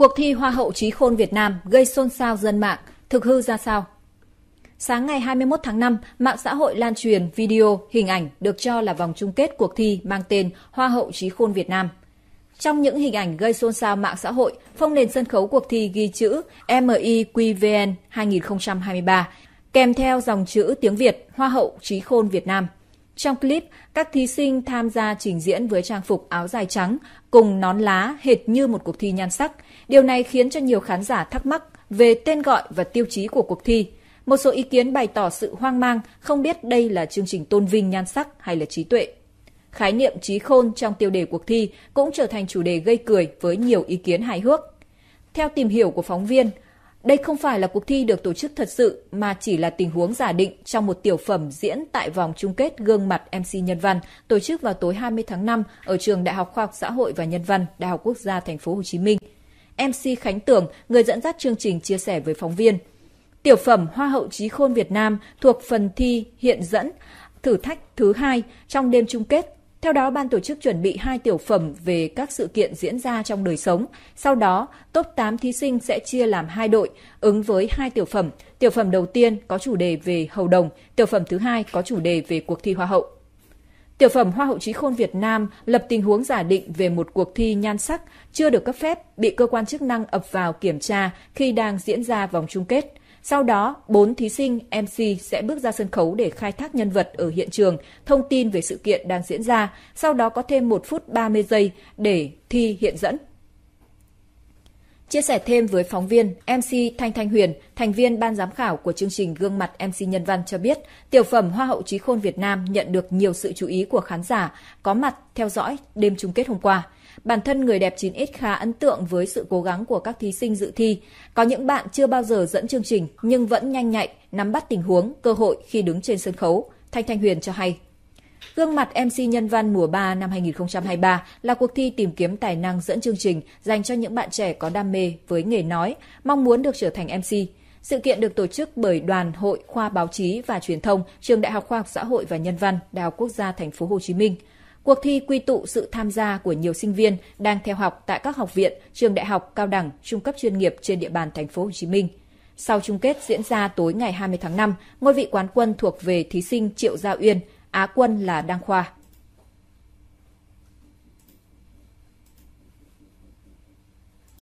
Cuộc thi Hoa hậu Trí Khôn Việt Nam gây xôn xao dân mạng, thực hư ra sao? Sáng ngày 21 tháng 5, mạng xã hội lan truyền video, hình ảnh được cho là vòng chung kết cuộc thi mang tên Hoa hậu Trí Khôn Việt Nam. Trong những hình ảnh gây xôn xao mạng xã hội, phong nền sân khấu cuộc thi ghi chữ MIQVN 2023, kèm theo dòng chữ tiếng Việt Hoa hậu Trí Khôn Việt Nam – trong clip, các thí sinh tham gia trình diễn với trang phục áo dài trắng cùng nón lá hệt như một cuộc thi nhan sắc. Điều này khiến cho nhiều khán giả thắc mắc về tên gọi và tiêu chí của cuộc thi. Một số ý kiến bày tỏ sự hoang mang, không biết đây là chương trình tôn vinh nhan sắc hay là trí tuệ. Khái niệm trí khôn trong tiêu đề cuộc thi cũng trở thành chủ đề gây cười với nhiều ý kiến hài hước. Theo tìm hiểu của phóng viên, đây không phải là cuộc thi được tổ chức thật sự mà chỉ là tình huống giả định trong một tiểu phẩm diễn tại vòng chung kết gương mặt MC Nhân văn tổ chức vào tối 20 tháng 5 ở trường Đại học Khoa học Xã hội và Nhân văn, Đại học Quốc gia Thành phố Hồ Chí Minh. MC Khánh Tường người dẫn dắt chương trình chia sẻ với phóng viên. Tiểu phẩm Hoa hậu trí khôn Việt Nam thuộc phần thi hiện dẫn thử thách thứ hai trong đêm chung kết theo đó, ban tổ chức chuẩn bị hai tiểu phẩm về các sự kiện diễn ra trong đời sống. Sau đó, top 8 thí sinh sẽ chia làm hai đội, ứng với hai tiểu phẩm. Tiểu phẩm đầu tiên có chủ đề về hầu đồng, tiểu phẩm thứ hai có chủ đề về cuộc thi hoa hậu. Tiểu phẩm Hoa hậu trí khôn Việt Nam lập tình huống giả định về một cuộc thi nhan sắc chưa được cấp phép bị cơ quan chức năng ập vào kiểm tra khi đang diễn ra vòng chung kết. Sau đó, bốn thí sinh MC sẽ bước ra sân khấu để khai thác nhân vật ở hiện trường, thông tin về sự kiện đang diễn ra, sau đó có thêm 1 phút 30 giây để thi hiện dẫn. Chia sẻ thêm với phóng viên, MC Thanh Thanh Huyền, thành viên ban giám khảo của chương trình Gương mặt MC Nhân văn cho biết, tiểu phẩm Hoa hậu Trí Khôn Việt Nam nhận được nhiều sự chú ý của khán giả có mặt theo dõi đêm chung kết hôm qua. Bản thân người đẹp 9X khá ấn tượng với sự cố gắng của các thí sinh dự thi. Có những bạn chưa bao giờ dẫn chương trình nhưng vẫn nhanh nhạy, nắm bắt tình huống, cơ hội khi đứng trên sân khấu. Thanh Thanh Huyền cho hay. Gương mặt MC Nhân văn mùa 3 năm 2023 là cuộc thi tìm kiếm tài năng dẫn chương trình dành cho những bạn trẻ có đam mê với nghề nói, mong muốn được trở thành MC. Sự kiện được tổ chức bởi Đoàn Hội Khoa Báo chí và Truyền thông, Trường Đại học Khoa học Xã hội và Nhân văn, Đại học Quốc gia Thành phố Hồ Chí Minh. Cuộc thi quy tụ sự tham gia của nhiều sinh viên đang theo học tại các học viện, trường đại học, cao đẳng, trung cấp chuyên nghiệp trên địa bàn thành phố Hồ Chí Minh. Sau chung kết diễn ra tối ngày 20 tháng 5, ngôi vị quán quân thuộc về thí sinh Triệu Gia Uyên, Á quân là Đăng Khoa.